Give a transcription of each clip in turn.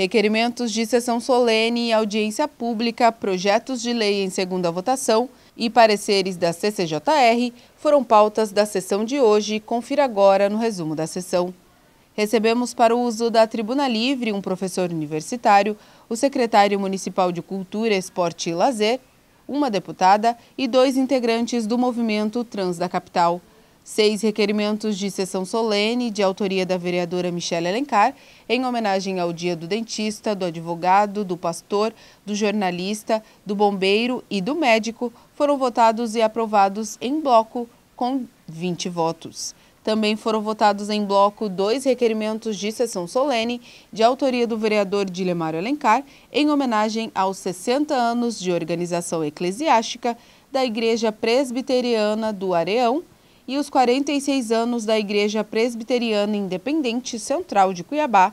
Requerimentos de sessão solene e audiência pública, projetos de lei em segunda votação e pareceres da CCJR foram pautas da sessão de hoje. Confira agora no resumo da sessão. Recebemos para o uso da Tribuna Livre um professor universitário, o secretário municipal de Cultura, Esporte e Lazer, uma deputada e dois integrantes do movimento Trans da Capital seis requerimentos de sessão solene de autoria da vereadora Michelle Alencar, em homenagem ao Dia do Dentista, do Advogado, do Pastor, do Jornalista, do Bombeiro e do Médico, foram votados e aprovados em bloco com 20 votos. Também foram votados em bloco dois requerimentos de sessão solene de autoria do vereador Dilemário Alencar, em homenagem aos 60 anos de organização eclesiástica da Igreja Presbiteriana do Areão e os 46 anos da Igreja Presbiteriana Independente Central de Cuiabá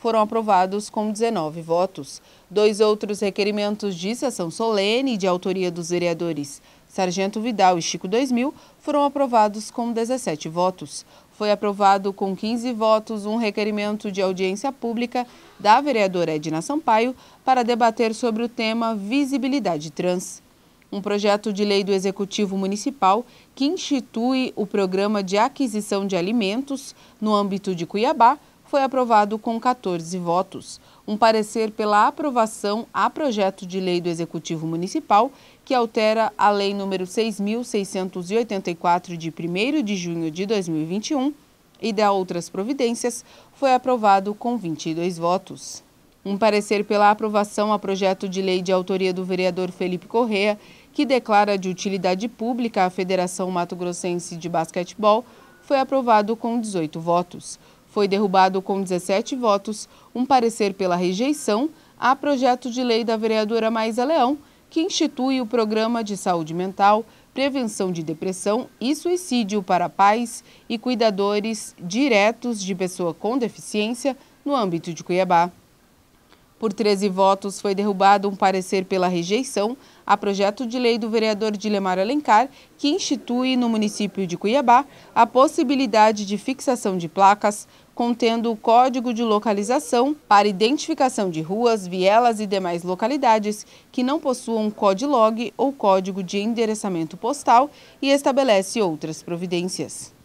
foram aprovados com 19 votos. Dois outros requerimentos de sessão solene de autoria dos vereadores Sargento Vidal e Chico 2000 foram aprovados com 17 votos. Foi aprovado com 15 votos um requerimento de audiência pública da vereadora Edna Sampaio para debater sobre o tema visibilidade trans um projeto de lei do Executivo Municipal que institui o programa de aquisição de alimentos no âmbito de Cuiabá foi aprovado com 14 votos. Um parecer pela aprovação a projeto de lei do Executivo Municipal que altera a Lei nº 6.684 de 1º de junho de 2021 e dá outras providências foi aprovado com 22 votos um parecer pela aprovação a projeto de lei de autoria do vereador Felipe Correa, que declara de utilidade pública a Federação Mato Grossense de Basquetebol, foi aprovado com 18 votos. Foi derrubado com 17 votos um parecer pela rejeição a projeto de lei da vereadora Maísa Leão, que institui o Programa de Saúde Mental, Prevenção de Depressão e Suicídio para pais e cuidadores diretos de pessoa com deficiência no âmbito de Cuiabá. Por 13 votos, foi derrubado um parecer pela rejeição a projeto de lei do vereador Dilemar Alencar, que institui no município de Cuiabá a possibilidade de fixação de placas contendo o código de localização para identificação de ruas, vielas e demais localidades que não possuam código log ou código de endereçamento postal e estabelece outras providências.